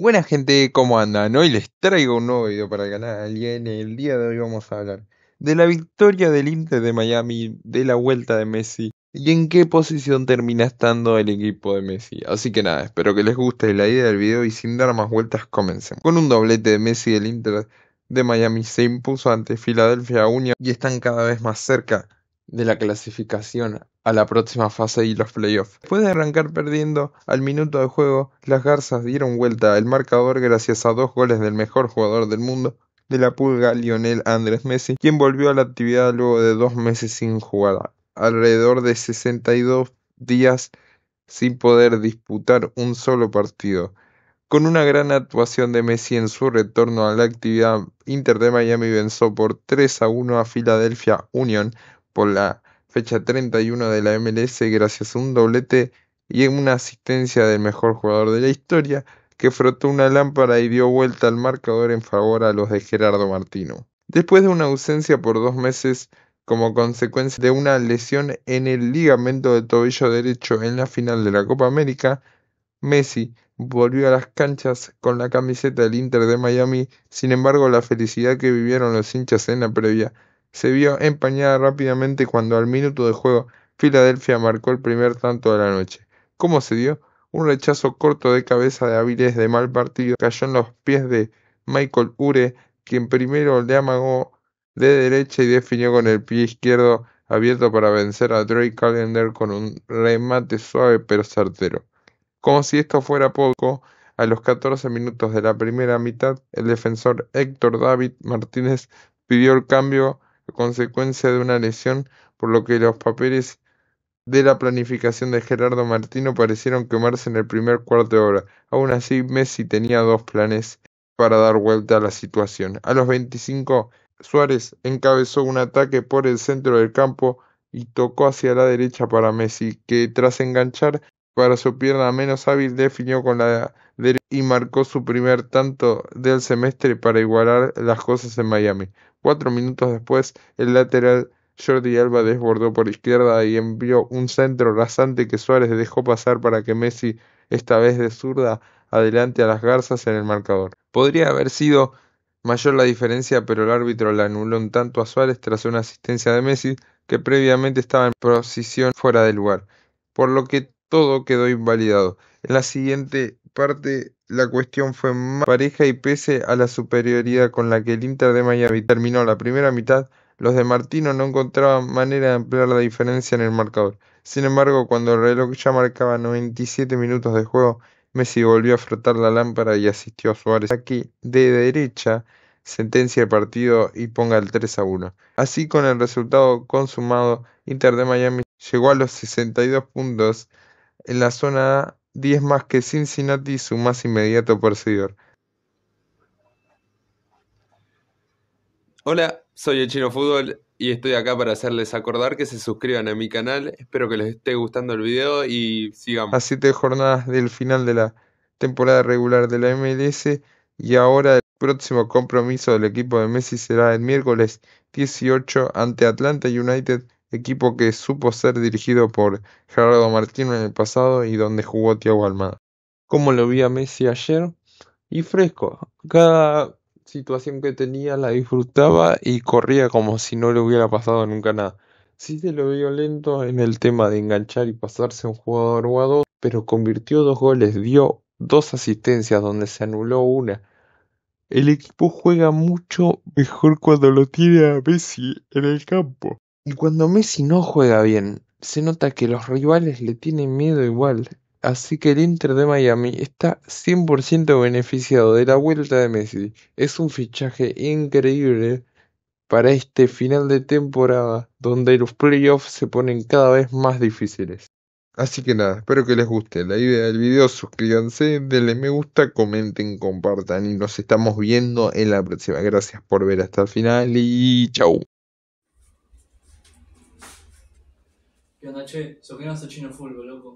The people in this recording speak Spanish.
Buena gente, ¿cómo andan? Hoy les traigo un nuevo video para el canal y en el día de hoy vamos a hablar de la victoria del Inter de Miami, de la vuelta de Messi y en qué posición termina estando el equipo de Messi. Así que nada, espero que les guste la idea del video y sin dar más vueltas comencemos. Con un doblete de Messi el Inter de Miami se impuso ante Filadelfia Union y están cada vez más cerca de la clasificación a la próxima fase y los playoffs. Después de arrancar perdiendo al minuto de juego, las Garzas dieron vuelta al marcador gracias a dos goles del mejor jugador del mundo de la pulga Lionel Andrés Messi, quien volvió a la actividad luego de dos meses sin jugar, alrededor de 62 días sin poder disputar un solo partido. Con una gran actuación de Messi en su retorno a la actividad, Inter de Miami venció por 3 a 1 a Philadelphia Union, por la fecha 31 de la MLS gracias a un doblete y una asistencia del mejor jugador de la historia, que frotó una lámpara y dio vuelta al marcador en favor a los de Gerardo Martino. Después de una ausencia por dos meses como consecuencia de una lesión en el ligamento del tobillo derecho en la final de la Copa América, Messi volvió a las canchas con la camiseta del Inter de Miami, sin embargo la felicidad que vivieron los hinchas en la previa se vio empañada rápidamente cuando al minuto de juego Filadelfia marcó el primer tanto de la noche. ¿Cómo se dio? Un rechazo corto de cabeza de hábiles de mal partido cayó en los pies de Michael Ure, quien primero le amagó de derecha y definió con el pie izquierdo abierto para vencer a Drake Callender con un remate suave pero certero. Como si esto fuera poco, a los 14 minutos de la primera mitad, el defensor Héctor David Martínez pidió el cambio consecuencia de una lesión, por lo que los papeles de la planificación de Gerardo Martino parecieron quemarse en el primer cuarto de hora. Aún así, Messi tenía dos planes para dar vuelta a la situación. A los 25, Suárez encabezó un ataque por el centro del campo y tocó hacia la derecha para Messi, que tras enganchar para su pierna menos hábil definió con la derecha y marcó su primer tanto del semestre para igualar las cosas en Miami. Cuatro minutos después, el lateral Jordi Alba desbordó por izquierda y envió un centro rasante que Suárez dejó pasar para que Messi, esta vez de zurda, adelante a las garzas en el marcador. Podría haber sido mayor la diferencia, pero el árbitro la anuló un tanto a Suárez tras una asistencia de Messi que previamente estaba en posición fuera de lugar, por lo que todo quedó invalidado. En la siguiente parte la cuestión fue más pareja y pese a la superioridad con la que el Inter de Miami terminó la primera mitad, los de Martino no encontraban manera de ampliar la diferencia en el marcador. Sin embargo, cuando el reloj ya marcaba 97 minutos de juego, Messi volvió a frotar la lámpara y asistió a Suárez. Aquí de derecha sentencia el partido y ponga el 3 a 1. Así con el resultado consumado, Inter de Miami llegó a los 62 puntos en la zona 10 más que Cincinnati, su más inmediato perseguidor. Hola, soy el Chino Fútbol y estoy acá para hacerles acordar que se suscriban a mi canal. Espero que les esté gustando el video y sigamos. A siete jornadas del final de la temporada regular de la MLS y ahora el próximo compromiso del equipo de Messi será el miércoles 18 ante Atlanta United equipo que supo ser dirigido por Gerardo Martino en el pasado y donde jugó Thiago Almada. Como lo vi a Messi ayer? Y fresco, cada situación que tenía la disfrutaba y corría como si no le hubiera pasado nunca nada. Sí se lo vio lento en el tema de enganchar y pasarse un jugador o dos, pero convirtió dos goles, dio dos asistencias donde se anuló una. El equipo juega mucho mejor cuando lo tiene a Messi en el campo. Y cuando Messi no juega bien, se nota que los rivales le tienen miedo igual. Así que el Inter de Miami está 100% beneficiado de la vuelta de Messi. Es un fichaje increíble para este final de temporada donde los playoffs se ponen cada vez más difíciles. Así que nada, espero que les guste la idea del video, suscríbanse, denle me gusta, comenten, compartan y nos estamos viendo en la próxima. Gracias por ver hasta el final y chau. ¿Qué onda, che? Soy que no chino fulgo, loco.